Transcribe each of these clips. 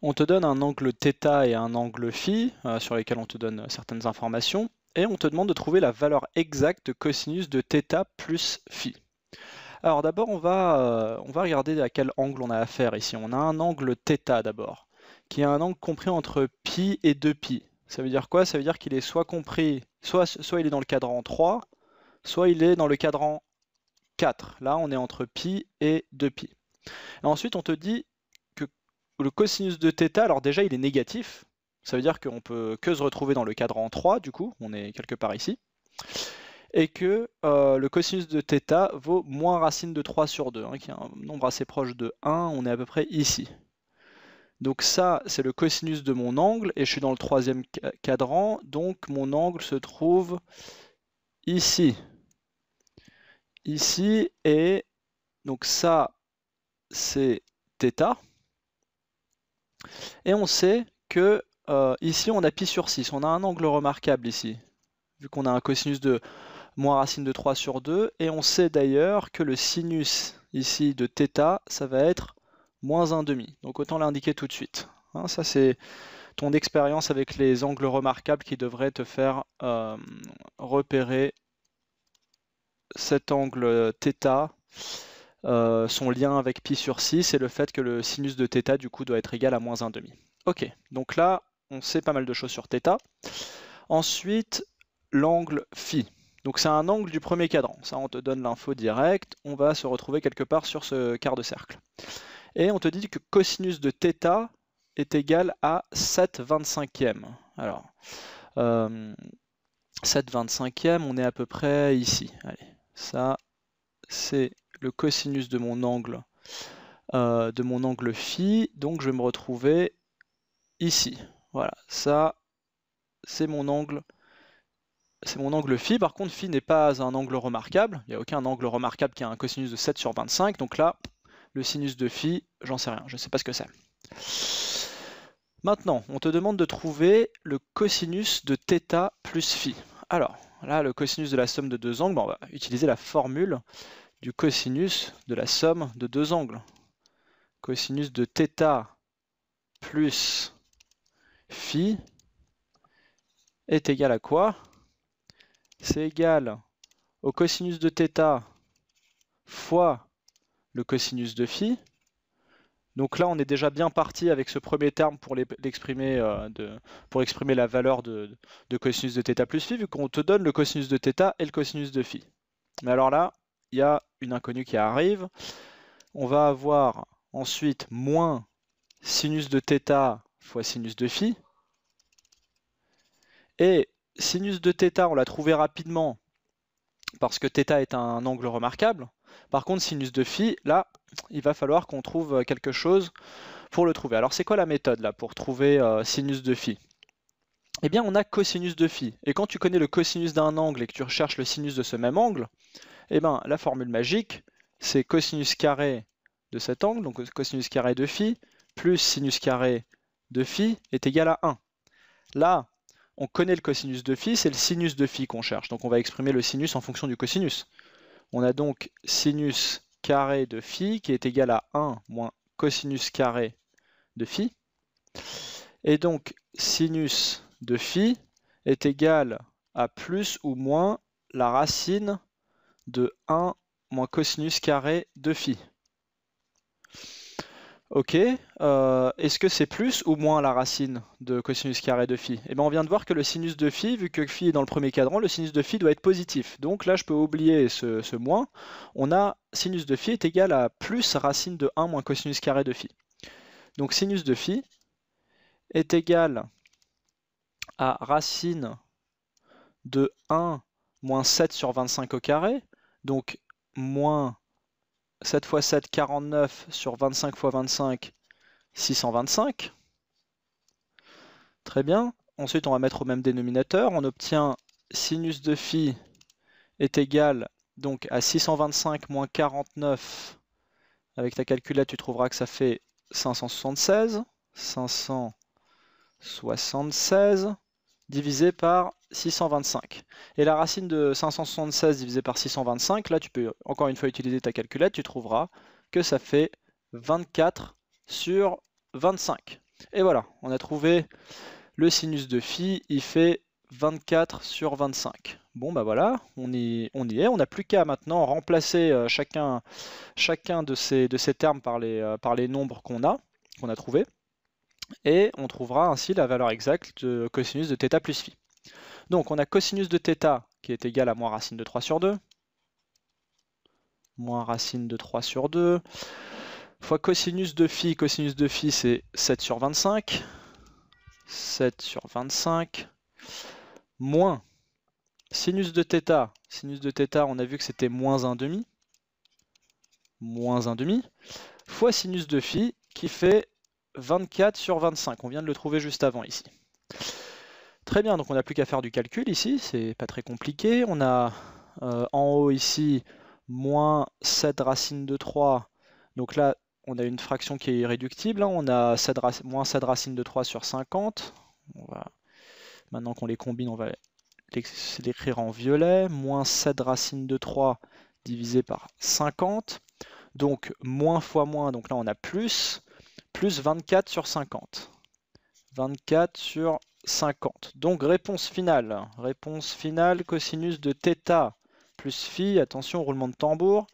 On te donne un angle θ et un angle φ, euh, sur lesquels on te donne euh, certaines informations, et on te demande de trouver la valeur exacte de cosinus de θ plus φ. Alors d'abord, on, va euh, on va, regarder à quel angle on a affaire ici. On a un angle θ d'abord, qui est un angle compris entre π et 2 π Ça veut dire quoi Ça veut dire qu'il est soit compris, soit, soit il est dans le cadran 3, soit il est dans le cadran 4. Là, on est entre π et 2 π ensuite, on te dit le cosinus de θ, alors déjà il est négatif, ça veut dire qu'on peut que se retrouver dans le cadran 3, du coup, on est quelque part ici, et que euh, le cosinus de θ vaut moins racine de 3 sur 2, hein, qui est un nombre assez proche de 1, on est à peu près ici. Donc ça, c'est le cosinus de mon angle, et je suis dans le troisième cadran, donc mon angle se trouve ici. Ici, et donc ça, c'est θ, et on sait que euh, ici, on a pi sur 6. On a un angle remarquable ici, vu qu'on a un cosinus de moins racine de 3 sur 2. Et on sait d'ailleurs que le sinus ici de θ, ça va être moins demi, Donc autant l'indiquer tout de suite. Hein. ça, c'est ton expérience avec les angles remarquables qui devrait te faire euh, repérer cet angle θ euh, son lien avec pi sur 6 et le fait que le sinus de θ du coup doit être égal à moins demi Ok, donc là on sait pas mal de choses sur θ. Ensuite, l'angle φ Donc c'est un angle du premier cadran, ça on te donne l'info direct on va se retrouver quelque part sur ce quart de cercle. Et on te dit que cosinus de θ est égal à 7 25e. Alors, euh, 7 25e, on est à peu près ici. Allez, ça, c'est le cosinus de mon angle euh, de mon angle phi, donc je vais me retrouver ici. Voilà, ça c'est mon angle c'est mon angle phi, par contre phi n'est pas un angle remarquable, il n'y a aucun angle remarquable qui a un cosinus de 7 sur 25, donc là, le sinus de phi, j'en sais rien, je ne sais pas ce que c'est. Maintenant, on te demande de trouver le cosinus de θ plus phi. Alors, Là, le cosinus de la somme de deux angles, on va utiliser la formule du cosinus de la somme de deux angles. Cosinus de θ plus φ est égal à quoi C'est égal au cosinus de θ fois le cosinus de φ, donc là, on est déjà bien parti avec ce premier terme pour, l'exprimer, euh, pour exprimer la valeur de, de cosinus de θ plus phi, vu qu'on te donne le cosinus de θ et le cosinus de phi. Mais alors là, il y a une inconnue qui arrive. On va avoir ensuite moins sinus de θ fois sinus de phi. Et sinus de θ, on l'a trouvé rapidement parce que θ est un angle remarquable. Par contre, sinus de phi, là, il va falloir qu'on trouve euh, quelque chose pour le trouver. Alors, c'est quoi la méthode là pour trouver euh, sinus de phi Eh bien, on a cosinus de phi. Et quand tu connais le cosinus d'un angle et que tu recherches le sinus de ce même angle, eh bien, la formule magique, c'est cosinus carré de cet angle, donc cosinus carré de phi, plus sinus carré de phi est égal à 1. Là, on connaît le cosinus de phi, c'est le sinus de phi qu'on cherche. Donc on va exprimer le sinus en fonction du cosinus. On a donc sinus carré de phi qui est égal à 1 moins cosinus carré de phi. Et donc sinus de phi est égal à plus ou moins la racine de 1 moins cosinus carré de phi. Ok, euh, est-ce que c'est plus ou moins la racine de cosinus carré de phi Eh bien, on vient de voir que le sinus de phi, vu que phi est dans le premier cadran, le sinus de phi doit être positif. Donc là, je peux oublier ce, moins. On a sinus de phi est égal à plus racine de 1 moins cosinus carré de phi. Donc sinus de phi est égal à racine de 1 moins 7 sur 25 au carré, donc moins 7 x 7, 49 sur 25 x 25, 625. Très bien. Ensuite, on va mettre au même dénominateur. On obtient sinus de phi est égal donc à 625 moins 49. Avec ta calculette, tu trouveras que ça fait 576. 576 divisé par 625. Et la racine de 576 divisé par 625, là tu peux encore une fois utiliser ta calculette, tu trouveras que ça fait 24 sur 25. Et voilà, on a trouvé le sinus de phi, il fait 24 sur 25. Bon bah voilà, on y, est, on n'a plus qu'à maintenant remplacer euh, chacun, chacun de, ces, de ces termes par les, euh, par les nombres qu'on a, qu'on a trouvés et on trouvera ainsi la valeur exacte de cosinus de θ plus phi. Donc on a cosinus de θ qui est égal à moins racine de 3 sur 2, moins racine de 3 sur 2, fois cosinus de phi, cosinus de phi c'est 7 sur 25, 7 sur 25, moins sinus de θ, sinus de θ on a vu que c'était moins 1 demi, moins 1 demi, fois sinus de phi qui fait 24 sur 25. On vient de le trouver juste avant ici. Très bien, donc on n'a plus qu'à faire du calcul ici, c'est pas très compliqué. On a euh, en haut ici moins 7 racine de 3. Donc là, on a une fraction qui est irréductible. Hein. On a 7 moins 7 racines de 3 sur 50. Maintenant qu'on les combine, on va l'écrire en violet. Moins 7 racine de 3 divisé par 50. Donc moins fois moins, donc là on a plus plus 24 sur 50. 24 sur 50. Donc réponse finale. Réponse finale, cosinus de θ plus φ, attention roulement de tambour,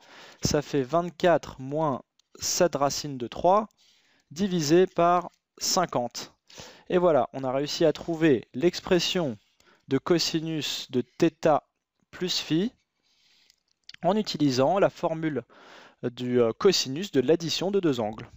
ça fait 24 moins 7 racines de 3 divisé par 50. Et voilà, on a réussi à trouver l'expression de cosinus de θ plus φ en utilisant la formule du euh, cosinus de l'addition de deux angles.